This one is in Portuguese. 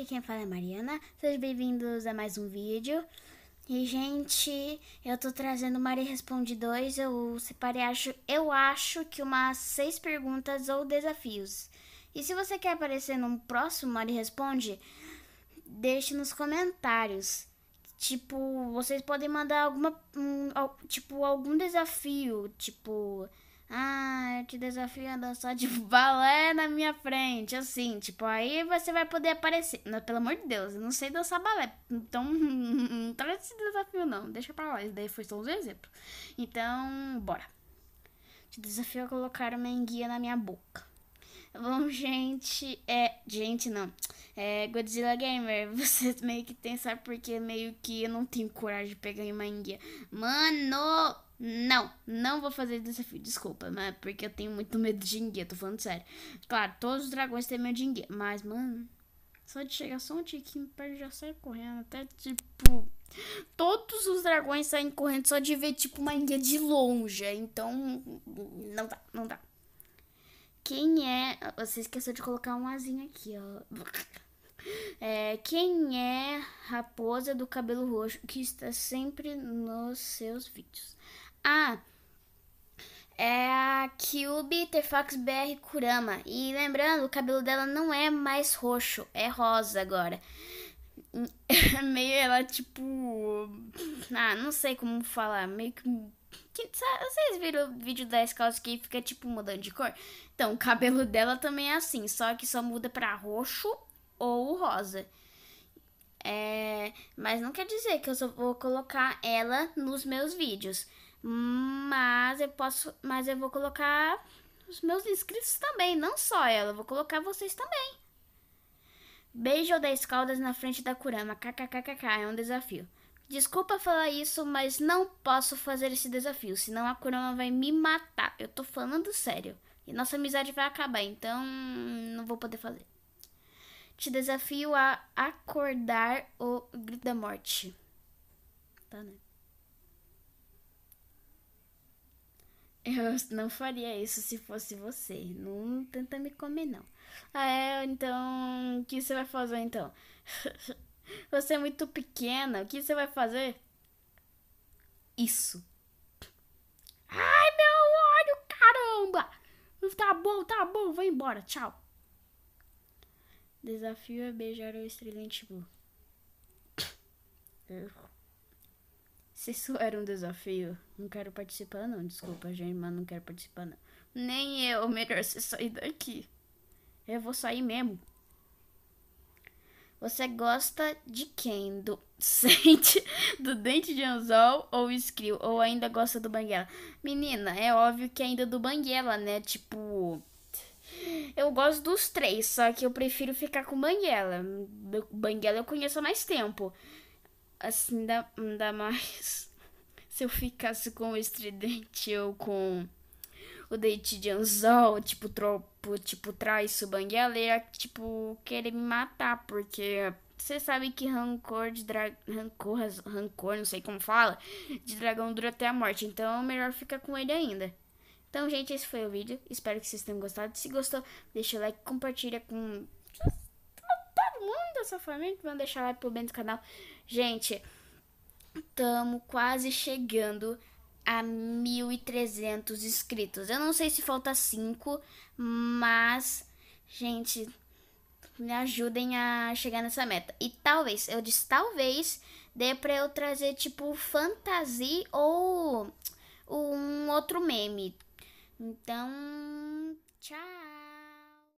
aqui quem fala é Mariana. Sejam bem-vindos a mais um vídeo. E, gente, eu tô trazendo Maria Responde 2. Eu separei, acho, eu acho que umas seis perguntas ou desafios. E se você quer aparecer num próximo Maria Responde, deixe nos comentários. Tipo, vocês podem mandar alguma. Um, tipo, algum desafio. Tipo. Ah, eu te desafio a dançar de balé na minha frente, assim, tipo, aí você vai poder aparecer. Não, pelo amor de Deus, eu não sei dançar balé, então não traz esse desafio não, deixa pra lá, isso daí foi só um exemplo. Então, bora. Te desafio a colocar uma enguia na minha boca. Bom, gente, é. Gente, não. É, Godzilla Gamer, você meio que tem, sabe porque meio que eu não tenho coragem de pegar uma enguia. Mano! Não, não vou fazer desafio, desculpa, mas porque eu tenho muito medo de enguia, tô falando sério. Claro, todos os dragões têm medo de enguia, mas, mano, só de chegar só um tiquinho perto já sai correndo, até tipo. Todos os dragões saem correndo só de ver, tipo, uma enguia de longe, então. Não dá, não dá. Quem é. Você esqueceu de colocar um azinho aqui, ó. É, quem é raposa do cabelo roxo que está sempre nos seus vídeos? Ah, é a Kyubi Tefax BR Kurama. E lembrando, o cabelo dela não é mais roxo, é rosa agora. meio ela, tipo. Ah, não sei como falar. Meio que. Sabe, vocês viram o vídeo da Scout que fica, tipo, mudando de cor? Então, o cabelo dela também é assim, só que só muda pra roxo ou rosa. É, mas não quer dizer que eu só vou colocar ela nos meus vídeos. Mas eu posso, mas eu vou colocar os meus inscritos também, não só ela, vou colocar vocês também. Beijo das caldas na frente da Kurama, kkkk, é um desafio. Desculpa falar isso, mas não posso fazer esse desafio, senão a Kurama vai me matar. Eu tô falando sério. E nossa amizade vai acabar, então não vou poder fazer. Te desafio a acordar o grito da morte. Tá, né? Eu não faria isso se fosse você. Não tenta me comer, não. Ah, é, então. O que você vai fazer então? você é muito pequena. O que você vai fazer? Isso. Ai, meu olho, caramba! Tá bom, tá bom, vou embora, tchau. Desafio é beijar o estridente. Blue. Se isso era um desafio, não quero participar, não. Desculpa, gente, mas não quero participar, não. Nem eu, melhor você sair daqui. Eu vou sair mesmo. Você gosta de quem? Do sente do dente de anzol ou escril? Ou ainda gosta do Banguela? Menina, é óbvio que ainda do Banguela, né? Tipo. Eu gosto dos três, só que eu prefiro ficar com Banguela. Banguela eu conheço há mais tempo. Assim, dá dá mais se eu ficasse com o estridente ou com o dente de anzol, tipo, tropo, tipo, traiço, banguela, ia, tipo, querer me matar, porque você sabe que rancor de dragão, rancor, rancor, não sei como fala, de dragão dura até a morte, então é melhor ficar com ele ainda. Então, gente, esse foi o vídeo. Espero que vocês tenham gostado. Se gostou, deixa o like, compartilha com da sua família que vão deixar lá por dentro do canal. Gente, tamo quase chegando a 1.300 inscritos. Eu não sei se falta 5, mas, gente, me ajudem a chegar nessa meta. E talvez, eu disse talvez, dê pra eu trazer, tipo, fantasia ou um outro meme. Então, tchau!